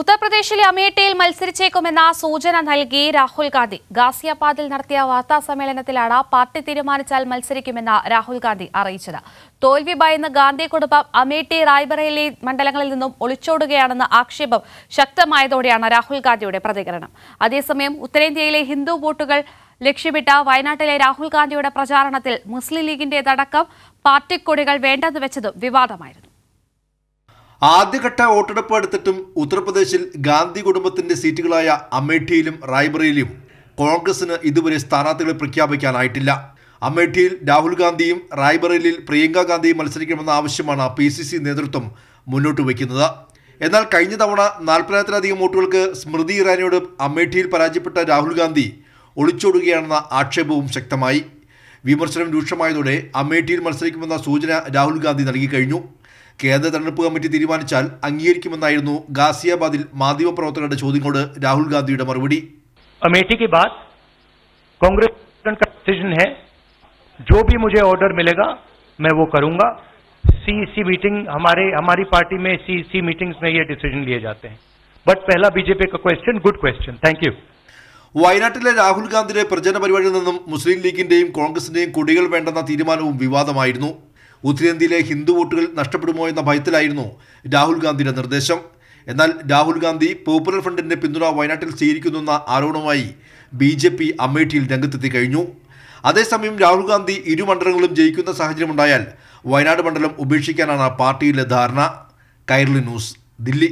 ഉത്തർപ്രദേശിലെ അമേഠിയിൽ മത്സരിച്ചേക്കുമെന്ന സൂചന നൽകി രാഹുൽ ഗാന്ധി ഗാസിയാബാദിൽ നടത്തിയ വാർത്താ സമ്മേളനത്തിലാണ് പാർട്ടി തീരുമാനിച്ചാൽ മത്സരിക്കുമെന്ന് രാഹുൽ ഗാന്ധി അറിയിച്ചത് തോൽവി ഭയന്ന് ഗാന്ധി കുടുംബം അമേഠി റായ്ബറേലി മണ്ഡലങ്ങളിൽ നിന്നും ഒളിച്ചോടുകയാണെന്ന ആക്ഷേപം ശക്തമായതോടെയാണ് രാഹുൽ ഗാന്ധിയുടെ പ്രതികരണം അതേസമയം ഉത്തരേന്ത്യയിലെ ഹിന്ദു വോട്ടുകൾ ലക്ഷ്യമിട്ട വയനാട്ടിലെ രാഹുൽ ഗാന്ധിയുടെ പ്രചാരണത്തിൽ മുസ്ലിം ലീഗിന്റേതടക്കം പാർട്ടിക്കൊടികൾ വേണ്ടെന്ന് വെച്ചതും വിവാദമായിരുന്നു ആദ്യഘട്ട വോട്ടെടുപ്പ് എടുത്തിട്ടും ഉത്തർപ്രദേശിൽ ഗാന്ധി കുടുംബത്തിന്റെ സീറ്റുകളായ അമേഠിയിലും റായ്ബറേലിയും കോൺഗ്രസിന് ഇതുവരെ സ്ഥാനാർത്ഥികളെ പ്രഖ്യാപിക്കാനായിട്ടില്ല അമേഠിയിൽ രാഹുൽ ഗാന്ധിയും റായ്ബറേലിയിൽ പ്രിയങ്ക ഗാന്ധിയും മത്സരിക്കണമെന്ന ആവശ്യമാണ് പി സി സി നേതൃത്വം മുന്നോട്ട് വയ്ക്കുന്നത് എന്നാൽ കഴിഞ്ഞ തവണ നാൽപ്പതിനായിരത്തിലധികം വോട്ടുകൾക്ക് സ്മൃതി ഇറാനിയോട് അമേഠിയിൽ പരാജയപ്പെട്ട രാഹുൽ ഗാന്ധി ഒളിച്ചോടുകയാണെന്ന ആക്ഷേപവും ശക്തമായി വിമർശനം രൂക്ഷമായതോടെ അമേഠിയിൽ മത്സരിക്കുമെന്ന സൂചന രാഹുൽ ഗാന്ധി നൽകി കഴിഞ്ഞു കേഅതെ തരപ്പ് കമ്മി തീരുമാചാൽ അംഗീകരിക്കുമన్నയെന്നു ഗാസിയാബാദിൽ മാദിവ പ്രവർത്തകരുടെ ചോദ്യങ്ങളോട് രാഹുൽ ഗാന്ധിയുടെ മറുപടി अमेठी के बाद कांग्रेस का डिसीजन है जो भी मुझे ऑर्डर मिलेगा मैं वो करूंगा सीसी मीटिंग हमारे हमारी पार्टी में सीसी मीटिंग्स में ये डिसीजन लिए जाते हैं बट पहला बीजेपी का question good question thank you വൈനാട്ടിലെ രാഹുൽ ഗാന്ധിയുടെ പ്രജനപരിവാരനം നന്നും മുസ്ലിം ലീഗിന്റെയും കോൺഗ്രസിന്റെയും കൂടിയൽ വേണ്ടെന്ന തീരുമാനവും വിവാദമായിരുന്നു ഉത്തരേന്ത്യയിലെ ഹിന്ദു വോട്ടുകൾ നഷ്ടപ്പെടുമോ എന്ന ഭയത്തിലായിരുന്നു രാഹുൽ ഗാന്ധിയുടെ നിർദ്ദേശം എന്നാൽ രാഹുൽ ഗാന്ധി പോപ്പുലർ ഫ്രണ്ടിൻ്റെ പിന്തുണ വയനാട്ടിൽ സ്വീകരിക്കുന്നുവെന്ന ആരോപണവുമായി ബി ജെ പി അമേഠിയിൽ രംഗത്തെത്തി കഴിഞ്ഞു അതേസമയം രാഹുൽ ഗാന്ധി ഇരു മണ്ഡലങ്ങളും ജയിക്കുന്ന സാഹചര്യമുണ്ടായാൽ വയനാട് മണ്ഡലം ഉപേക്ഷിക്കാനാണ് പാർട്ടിയിലെ ധാരണ കൈർലി ന്യൂസ് ദില്ലി